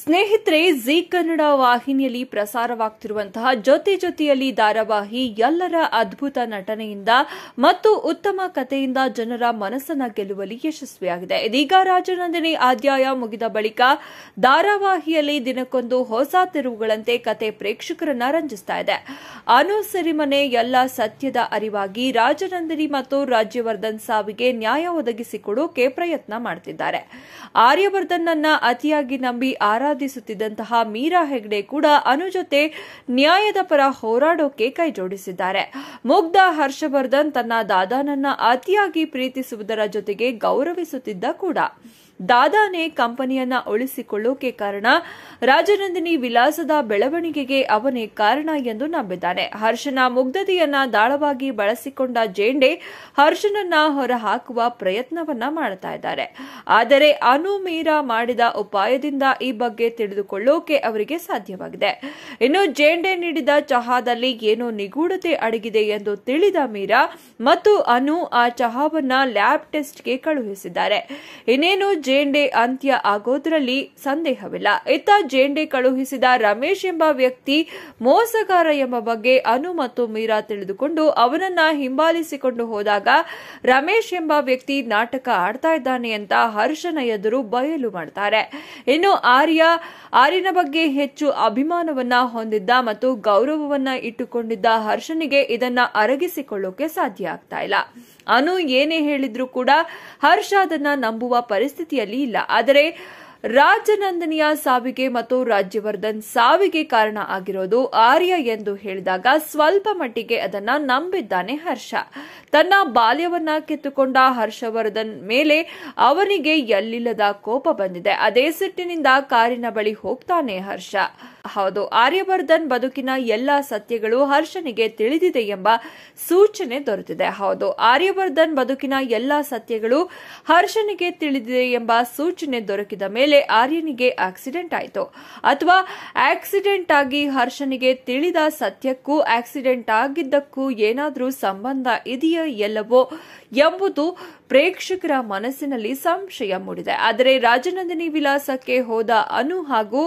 ಸ್ನೇಹಿತರೆ ಝಿ ಕನ್ನಡ ವಾಹಿನಿಯಲ್ಲಿ ಪ್ರಸಾರವಾಗ್ತಿರುವಂತಹ ಜೊತೆ ಜೊತೆಯಲ್ಲಿ ಧಾರಾವಾಹಿ ಎಲ್ಲರ ಅದ್ಭುತ ನಟನೆಯಿಂದ ಮತ್ತು ಉತ್ತಮ ಕಥೆಯಿಂದ ಜನರ ಮನಸ್ಸನ್ನ ಗೆಲ್ಲುವಲ್ಲಿ ಯಶಸ್ವಿಯಾಗಿದೆ ಇದೀಗ ರಾಜನಂದಿನಿ ಅಧ್ಯಾಯ ಮುಗಿದ ಬಳಿಕ ಧಾರಾವಾಹಿಯಲ್ಲಿ ದಿನಕ್ಕೊಂದು ಹೊಸ ತಿರುವುಗಳಂತೆ ಕತೆ ಪ್ರೇಕ್ಷಕರನ್ನ ರಂಜಿಸ್ತಾ ಇದೆ ಅನು ಸರಿಮನೆ ಎಲ್ಲ ಸತ್ಯದ ಅರಿವಾಗಿ ರಾಜನಂದಿನಿ ಮತ್ತು ರಾಜ್ಯವರ್ಧನ್ ಸಾವಿಗೆ ನ್ಯಾಯ ಒದಗಿಸಿಕೊಡೋಕೆ ಪ್ರಯತ್ನ ಮಾಡುತ್ತಿದ್ದಾರೆ ಆರ್ಯವರ್ಧನ್ ಅತಿಯಾಗಿ ನಂಬಿ ಆರ ಆರಾಧಿಸುತ್ತಿದ್ದಂತಹ ಮೀರಾ ಹೆಗ್ಡೆ ಕೂಡ ಅನು ಜೊತೆ ನ್ಯಾಯದ ಪರ ಹೋರಾಡೋಕೆ ಕೈ ಜೋಡಿಸಿದ್ದಾರೆ ಮುಗ್ಧ ಹರ್ಷವರ್ಧನ್ ತನ್ನ ದಾದಾನನ್ನ ಅತಿಯಾಗಿ ಪ್ರೀತಿಸುವುದರ ಜೊತೆಗೆ ಗೌರವಿಸುತ್ತಿದ್ದ ಕೂಡ ದಾದಾನೇ ಕಂಪನಿಯನ್ನ ಉಳಿಸಿಕೊಳ್ಳೋಕೆ ಕಾರಣ ರಾಜನಂದಿನಿ ವಿಲಾಸದ ಬೆಳವಣಿಗೆಗೆ ಅವನೇ ಕಾರಣ ಎಂದು ನಂಬಿದ್ದಾನೆ ಹರ್ಷನ ಮುಗ್ಧತೆಯನ್ನ ದಾಳವಾಗಿ ಬಳಸಿಕೊಂಡ ಜೇಂಡೆ ಹರ್ಷನನ್ನ ಹೊರಹಾಕುವ ಪ್ರಯತ್ನವನ್ನ ಮಾಡ್ತಾ ಇದ್ದಾರೆ ಆದರೆ ಅನು ಮೀರಾ ಮಾಡಿದ ಉಪಾಯದಿಂದ ಈ ಬಗ್ಗೆ ತಿಳಿದುಕೊಳ್ಳೋಕೆ ಅವರಿಗೆ ಸಾಧ್ಯವಾಗಿದೆ ಇನ್ನು ಜೇಂಡೆ ನೀಡಿದ ಚಹಾದಲ್ಲಿ ಏನೋ ನಿಗೂಢತೆ ಅಡಗಿದೆ ಎಂದು ತಿಳಿದ ಮೀರಾ ಮತ್ತು ಅನು ಆ ಚಹಾವನ್ನ ಲ್ಯಾಬ್ ಟೆಸ್ಟ್ಗೆ ಕಳುಹಿಸಿದ್ದಾರೆ ಇನ್ನೇನು ಜೇಂಡೆ ಅಂತ್ಯ ಆಗೋದ್ರಲ್ಲಿ ಸಂದೇಹವಿಲ್ಲ ಇತ್ತ ಜೇಂಡೆ ಕಳುಹಿಸಿದ ರಮೇಶ್ ಎಂಬ ವ್ಯಕ್ತಿ ಮೋಸಗಾರ ಎಂಬ ಬಗ್ಗೆ ಅನು ಮತ್ತು ಮೀರಾ ತಿಳಿದುಕೊಂಡು ಅವನನ್ನ ಹಿಂಬಾಲಿಸಿಕೊಂಡು ಹೋದಾಗ ರಮೇಶ್ ಎಂಬ ವ್ಯಕ್ತಿ ನಾಟಕ ಆಡ್ತಾ ಇದ್ದಾನೆ ಅಂತ ಹರ್ಷನ ಎದುರು ಬಯಲು ಮಾಡ್ತಾರೆ ಇನ್ನು ಆರ್ಯ ಆರ್ಯನ ಬಗ್ಗೆ ಹೆಚ್ಚು ಅಭಿಮಾನವನ್ನ ಹೊಂದಿದ್ದ ಮತ್ತು ಗೌರವವನ್ನ ಇಟ್ಟುಕೊಂಡಿದ್ದ ಹರ್ಷನಿಗೆ ಇದನ್ನ ಅರಗಿಸಿಕೊಳ್ಳೋಕೆ ಸಾಧ್ಯ ಆಗ್ತಾ ಇಲ್ಲ ಅನು ಏನೇ ಹೇಳಿದ್ರು ಕೂಡ ಹರ್ಷ ಅದನ್ನ ನಂಬುವ ಪರಿಸ್ಥಿತಿಯಲ್ಲಿ ಇಲ್ಲ ಆದರೆ ರಾಜನಂದನಿಯ ಸಾವಿಗೆ ಮತ್ತು ರಾಜ್ಯವರ್ಧನ್ ಸಾವಿಗೆ ಕಾರಣ ಆಗಿರೋದು ಆರ್ಯ ಎಂದು ಹೇಳಿದಾಗ ಸ್ವಲ್ಪ ಮಟ್ಟಿಗೆ ಅದನ್ನ ನಂಬಿದ್ದಾನೆ ಹರ್ಷ ತನ್ನ ಬಾಲ್ಯವನ್ನ ಕಿತ್ತುಕೊಂಡ ಹರ್ಷವರ್ಧನ್ ಮೇಲೆ ಅವನಿಗೆ ಎಲ್ಲಿಲ್ಲದ ಕೋಪ ಬಂದಿದೆ ಅದೇ ಸಿಟ್ಟಿನಿಂದ ಕಾರಿನ ಬಳಿ ಹೋಗ್ತಾನೆ ಹರ್ಷ ಹೌದು ಆರ್ಯವರ್ಧನ್ ಬದುಕಿನ ಎಲ್ಲ ಸತ್ಯಗಳು ಹರ್ಷನಿಗೆ ತಿಳಿದಿದೆ ಎಂಬ ಸೂಚನೆ ದೊರೆತಿದೆ ಹೌದು ಆರ್ಯವರ್ಧನ್ ಬದುಕಿನ ಎಲ್ಲ ಸತ್ಯಗಳು ಹರ್ಷನಿಗೆ ತಿಳಿದಿದೆ ಎಂಬ ಸೂಚನೆ ದೊರಕಿದ ಮೇಲೆ ವೇಳೆ ಆರ್ಯನಿಗೆ ಆಕ್ಸಿಡೆಂಟ್ ಆಯಿತು ಅಥವಾ ಆಕ್ಸಿಡೆಂಟ್ ಆಗಿ ಹರ್ಷನಿಗೆ ತಿಳಿದ ಸತ್ಯಕ್ಕೂ ಆಕ್ಸಿಡೆಂಟ್ ಆಗಿದ್ದಕ್ಕೂ ಏನಾದರೂ ಸಂಬಂಧ ಇದೆಯೋ ಎಲ್ಲವೋ ಎಂಬುದು ಪ್ರೇಕ್ಷಕರ ಮನಸ್ಸಿನಲ್ಲಿ ಸಂಶಯ ಮೂಡಿದೆ ಆದರೆ ರಾಜನಂದಿನಿ ವಿಲಾಸಕ್ಕೆ ಹೋದ ಅನು ಹಾಗೂ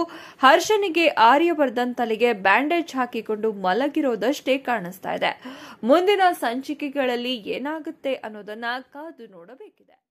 ಹರ್ಷನಿಗೆ ಆರ್ಯವರ್ಧನ್ ತಲೆಗೆ ಬ್ಯಾಂಡೇಜ್ ಹಾಕಿಕೊಂಡು ಮಲಗಿರೋದಷ್ಟೇ ಕಾಣಿಸ್ತಾ ಇದೆ ಮುಂದಿನ ಸಂಚಿಕೆಗಳಲ್ಲಿ ಏನಾಗುತ್ತೆ ಅನ್ನೋದನ್ನ ಕಾದು ನೋಡಬೇಕಿದೆ